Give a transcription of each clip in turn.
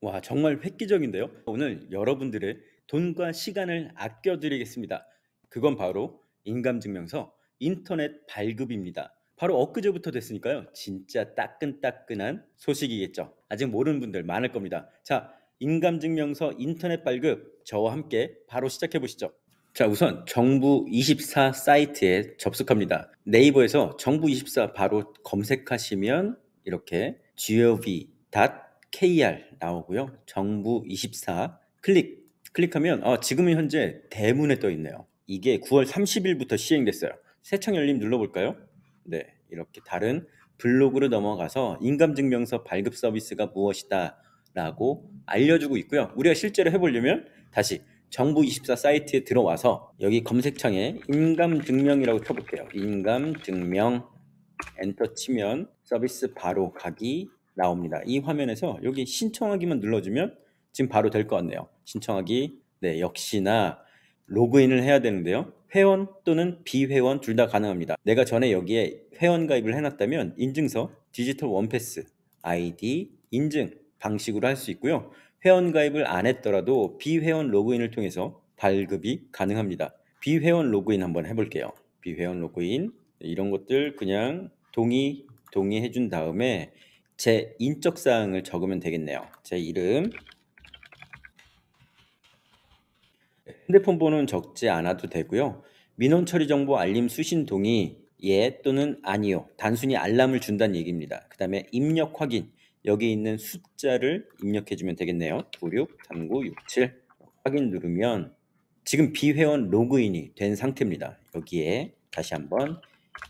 와, 정말 획기적인데요. 오늘 여러분들의 돈과 시간을 아껴드리겠습니다. 그건 바로 인감증명서 인터넷 발급입니다. 바로 엊그제부터 됐으니까요. 진짜 따끈따끈한 소식이겠죠. 아직 모르는 분들 많을 겁니다. 자, 인감증명서 인터넷 발급 저와 함께 바로 시작해 보시죠. 자, 우선 정부24 사이트에 접속합니다. 네이버에서 정부24 바로 검색하시면 이렇게 gov. KR 나오고요. 정부 24 클릭 클릭하면 아, 어, 지금 현재 대문에 떠 있네요. 이게 9월 30일부터 시행됐어요. 새청 열림 눌러볼까요? 네, 이렇게 다른 블로그로 넘어가서 인감증명서 발급 서비스가 무엇이다라고 알려주고 있고요. 우리가 실제로 해보려면 다시 정부 24 사이트에 들어와서 여기 검색창에 인감증명이라고 쳐볼게요. 인감증명 엔터 치면 서비스 바로 가기 나옵니다. 이 화면에서 여기 신청하기만 눌러주면 지금 바로 될 것 같네요. 신청하기, 네, 역시나 로그인을 해야 되는데요. 회원 또는 비회원 둘 다 가능합니다. 내가 전에 여기에 회원 가입을 해놨다면 인증서, 디지털 원패스, 아이디, 인증 방식으로 할 수 있고요. 회원 가입을 안 했더라도 비회원 로그인을 통해서 발급이 가능합니다. 비회원 로그인 한번 해볼게요. 비회원 로그인 이런 것들 그냥 동의 동의해 준 다음에 제 인적 사항을 적으면 되겠네요. 제 이름. 핸드폰 번호는 적지 않아도 되고요. 민원 처리 정보 알림 수신 동의 예 또는 아니요. 단순히 알람을 준다는 얘기입니다. 그다음에 입력 확인. 여기 있는 숫자를 입력해 주면 되겠네요. 96 39 67 확인 누르면 지금 비회원 로그인이 된 상태입니다. 여기에 다시 한번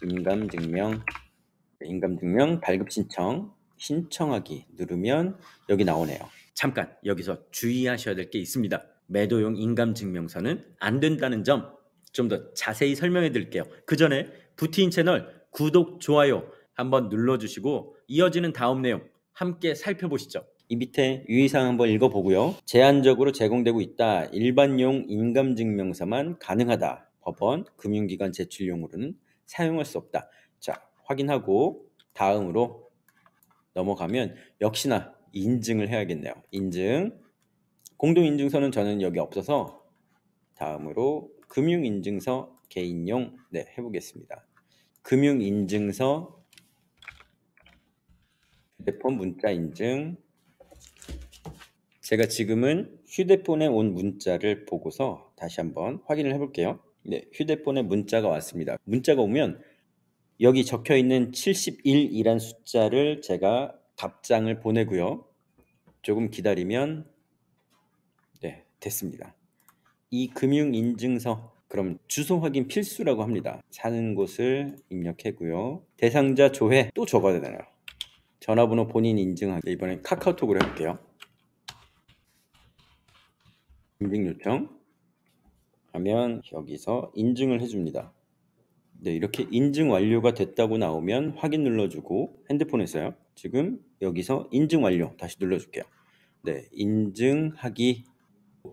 인감증명인감증명 발급 신청 신청하기 누르면 여기 나오네요. 잠깐 여기서 주의하셔야 될 게 있습니다. 매도용 인감 증명서는 안 된다는 점 좀 더 자세히 설명해 드릴게요. 그 전에 부티인 채널 구독, 좋아요 한번 눌러주시고 이어지는 다음 내용 함께 살펴보시죠. 이 밑에 유의사항 한번 읽어보고요. 제한적으로 제공되고 있다. 일반용 인감증명서만 가능하다. 법원, 금융기관 제출용으로는 사용할 수 없다. 자, 확인하고 다음으로 넘어가면 역시나 인증을 해야겠네요. 인증. 공동인증서는 저는 여기 없어서 다음으로 금융인증서 개인용 네 해보겠습니다. 금융인증서 휴대폰 문자 인증 제가 지금은 휴대폰에 온 문자를 보고서 다시 한번 확인을 해볼게요. 네, 휴대폰에 문자가 왔습니다. 문자가 오면 여기 적혀 있는 71이란 숫자를 제가 답장을 보내고요. 조금 기다리면 네, 됐습니다. 이 금융인증서 그럼 주소 확인 필수라고 합니다. 사는 곳을 입력했고요. 대상자 조회 또 적어야 되나요? 전화번호 본인 인증하기 네, 이번엔 카카오톡으로 해볼게요. 인증 요청 하면 여기서 인증을 해줍니다. 네, 이렇게 인증 완료가 됐다고 나오면 확인 눌러주고 핸드폰에서요. 지금 여기서 인증 완료 다시 눌러줄게요. 네, 인증하기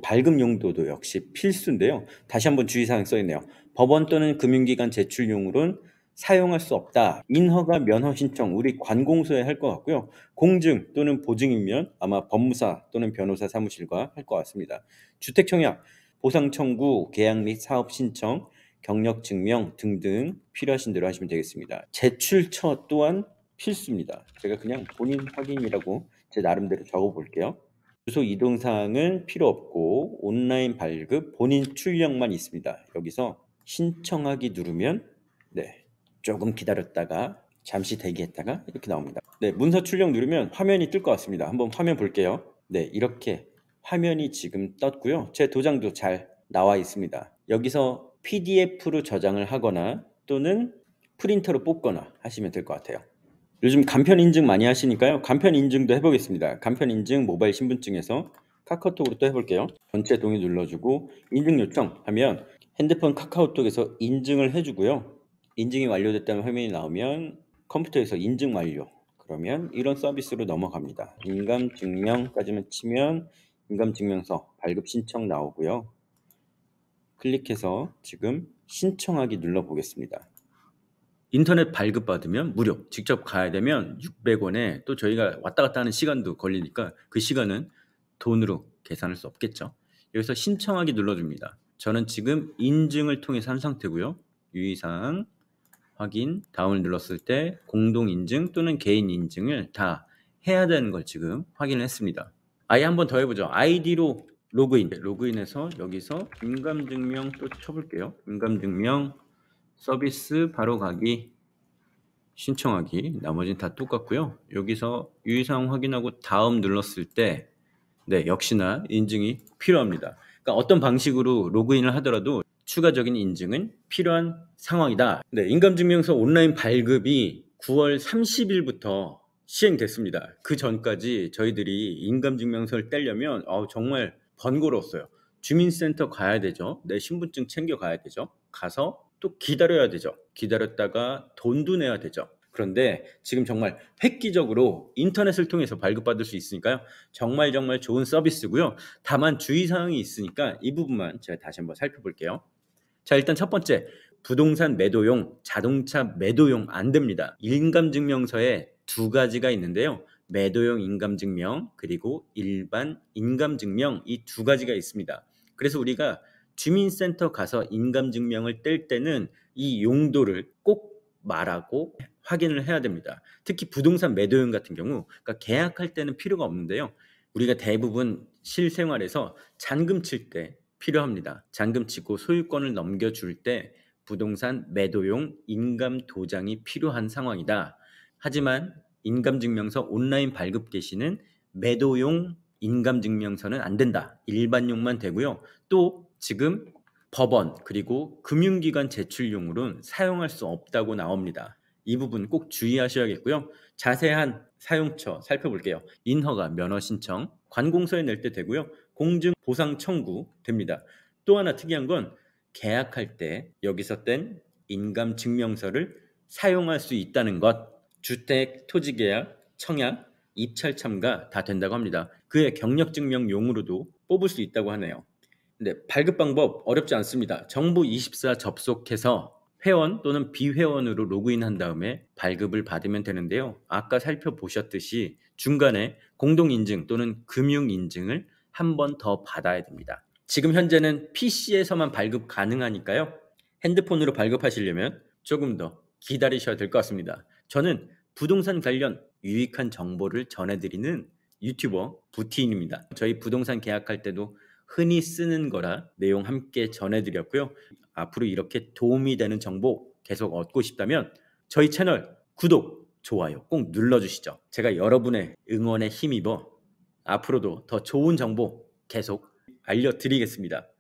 발급 용도도 역시 필수인데요. 다시 한번 주의사항 써있네요. 법원 또는 금융기관 제출용으로는 사용할 수 없다. 인허가 면허 신청 우리 관공서에 할 것 같고요. 공증 또는 보증이면 아마 법무사 또는 변호사 사무실과 할 것 같습니다. 주택청약 보상 청구, 계약 및 사업 신청, 경력 증명 등등 필요하신 대로 하시면 되겠습니다. 제출처 또한 필수입니다. 제가 그냥 본인 확인이라고 제 나름대로 적어 볼게요. 주소 이동 사항은 필요 없고 온라인 발급 본인 출력만 있습니다. 여기서 신청하기 누르면 네. 조금 기다렸다가 잠시 대기했다가 이렇게 나옵니다. 네, 문서 출력 누르면 화면이 뜰 것 같습니다. 한번 화면 볼게요. 네, 이렇게 화면이 지금 떴고요. 제 도장도 잘 나와 있습니다. 여기서 PDF로 저장을 하거나 또는 프린터로 뽑거나 하시면 될 것 같아요. 요즘 간편 인증 많이 하시니까요. 간편 인증도 해보겠습니다. 간편 인증 모바일 신분증에서 카카오톡으로 또 해볼게요. 전체 동의 눌러주고 인증 요청 하면 핸드폰 카카오톡에서 인증을 해주고요. 인증이 완료됐다는 화면이 나오면 컴퓨터에서 인증 완료. 그러면 이런 서비스로 넘어갑니다. 인감증명까지만 치면 인감증명서 발급 신청 나오고요. 클릭해서 지금 신청하기 눌러보겠습니다. 인터넷 발급받으면 무료, 직접 가야 되면 600원에 또 저희가 왔다 갔다 하는 시간도 걸리니까 그 시간은 돈으로 계산할 수 없겠죠. 여기서 신청하기 눌러줍니다. 저는 지금 인증을 통해서 한 상태고요. 유의사항 확인 다운을 눌렀을 때 공동 인증 또는 개인 인증을 다 해야 되는 걸 지금 확인을 했습니다. 아예 한번 더 해보죠. 아이디로 로그인. 로그인해서 여기서 인감증명 또 쳐볼게요. 인감증명 서비스 바로 가기 신청하기 나머지는 다 똑같고요. 여기서 유의사항 확인하고 다음 눌렀을 때 네, 역시나 인증이 필요합니다. 그러니까 어떤 방식으로 로그인을 하더라도 추가적인 인증은 필요한 상황이다. 네, 인감증명서 온라인 발급이 9월 30일부터 시행됐습니다. 그 전까지 저희들이 인감증명서를 떼려면 어, 정말 번거로웠어요. 주민센터 가야 되죠. 내 신분증 챙겨 가야 되죠. 가서 또 기다려야 되죠. 기다렸다가 돈도 내야 되죠. 그런데 지금 정말 획기적으로 인터넷을 통해서 발급받을 수 있으니까요. 정말 정말 좋은 서비스고요. 다만 주의사항이 있으니까 이 부분만 제가 다시 한번 살펴볼게요. 자, 일단 첫 번째. 부동산 매도용, 자동차 매도용 안 됩니다. 인감증명서에 두 가지가 있는데요. 매도용 인감증명 그리고 일반 인감증명 이 두 가지가 있습니다. 그래서 우리가 주민센터 가서 인감증명을 뗄 때는 이 용도를 꼭 말하고 확인을 해야 됩니다. 특히 부동산 매도용 같은 경우 그러니까 계약할 때는 필요가 없는데요. 우리가 대부분 실생활에서 잔금 칠 때 필요합니다. 잔금 치고 소유권을 넘겨줄 때 부동산 매도용 인감 도장이 필요한 상황이다. 하지만 인감증명서 온라인 발급 개시는 매도용 인감증명서는 안 된다. 일반용만 되고요. 또 지금 법원 그리고 금융기관 제출용으로는 사용할 수 없다고 나옵니다. 이 부분 꼭 주의하셔야겠고요. 자세한 사용처 살펴볼게요. 인허가 면허 신청, 관공서에 낼 때 되고요. 공증 보상 청구 됩니다. 또 하나 특이한 건 계약할 때 여기서 뗀 인감 증명서를 사용할 수 있다는 것 주택, 토지계약, 청약, 입찰참가 다 된다고 합니다. 그의 경력증명용으로도 뽑을 수 있다고 하네요. 근데 발급 방법 어렵지 않습니다. 정부 24 접속해서 회원 또는 비회원으로 로그인한 다음에 발급을 받으면 되는데요. 아까 살펴보셨듯이 중간에 공동인증 또는 금융인증을 한 번 더 받아야 됩니다. 지금 현재는 PC에서만 발급 가능하니까요. 핸드폰으로 발급하시려면 조금 더 기다리셔야 될 것 같습니다. 저는 부동산 관련 유익한 정보를 전해드리는 유튜버 부티인입니다. 저희 부동산 계약할 때도 흔히 쓰는 거라 내용 함께 전해드렸고요. 앞으로 이렇게 도움이 되는 정보 계속 얻고 싶다면 저희 채널 구독, 좋아요 꼭 눌러주시죠. 제가 여러분의 응원에 힘입어 앞으로도 더 좋은 정보 계속 알려드리겠습니다.